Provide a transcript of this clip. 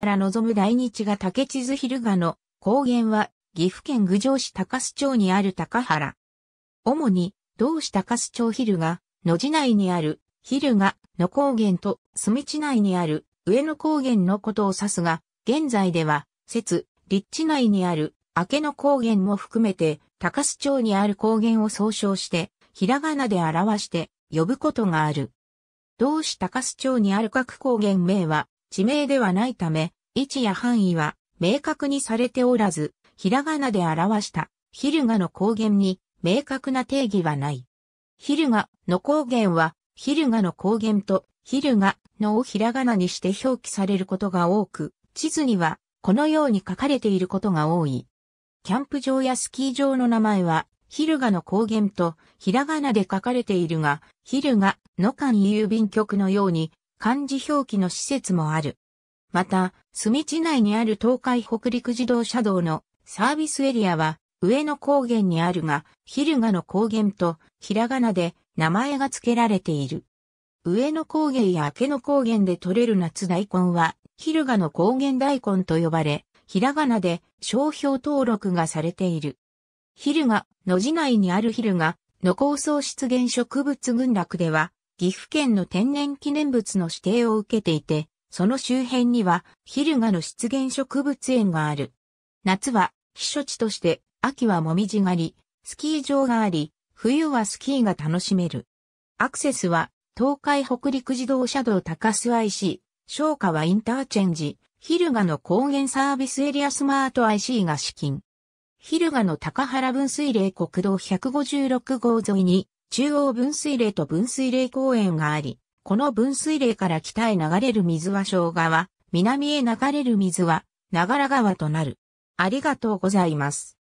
から望む大日が竹地図昼賀の高原は岐阜県郡上市高須町にある高原。主に同市高須町昼賀、野地内にある昼賀の高原と住地内にある上野高原のことを指すが、現在では、節、立地内にある明野高原も含めて高須町にある高原を総称して、ひらがなで表して呼ぶことがある。同市高須町にある各高原名は、地名ではないため、位置や範囲は明確にされておらず、ひらがなで表したヒルガの高原に明確な定義はない。ヒルガの高原はヒルガの高原とヒルガのをひらがなにして表記されることが多く、地図にはこのように書かれていることが多い。キャンプ場やスキー場の名前はヒルガの高原とひらがなで書かれているが、ヒルガの間郵便局のように漢字表記の施設もある。また、住地内にある東海北陸自動車道のサービスエリアは、上野高原にあるが、昼ガの高原と、ひらがなで名前が付けられている。上野高原や明野高原で採れる夏大根は、昼ガの高原大根と呼ばれ、ひらがなで商標登録がされている。昼ガ野地内にある昼ガの高層出現植物群落では、岐阜県の天然記念物の指定を受けていて、その周辺には、ヒルガの湿原植物園がある。夏は、避暑地として、秋はもみじ狩り、スキー場があり、冬はスキーが楽しめる。アクセスは、東海北陸自動車道高須 IC、昇華はインターチェンジ、ヒルガの高原サービスエリアスマート IC が資金。ヒルガの高原分水嶺国道156号沿いに、中央分水嶺と分水嶺公園があり、この分水嶺から北へ流れる水は小川、南へ流れる水は長良川となる。ありがとうございます。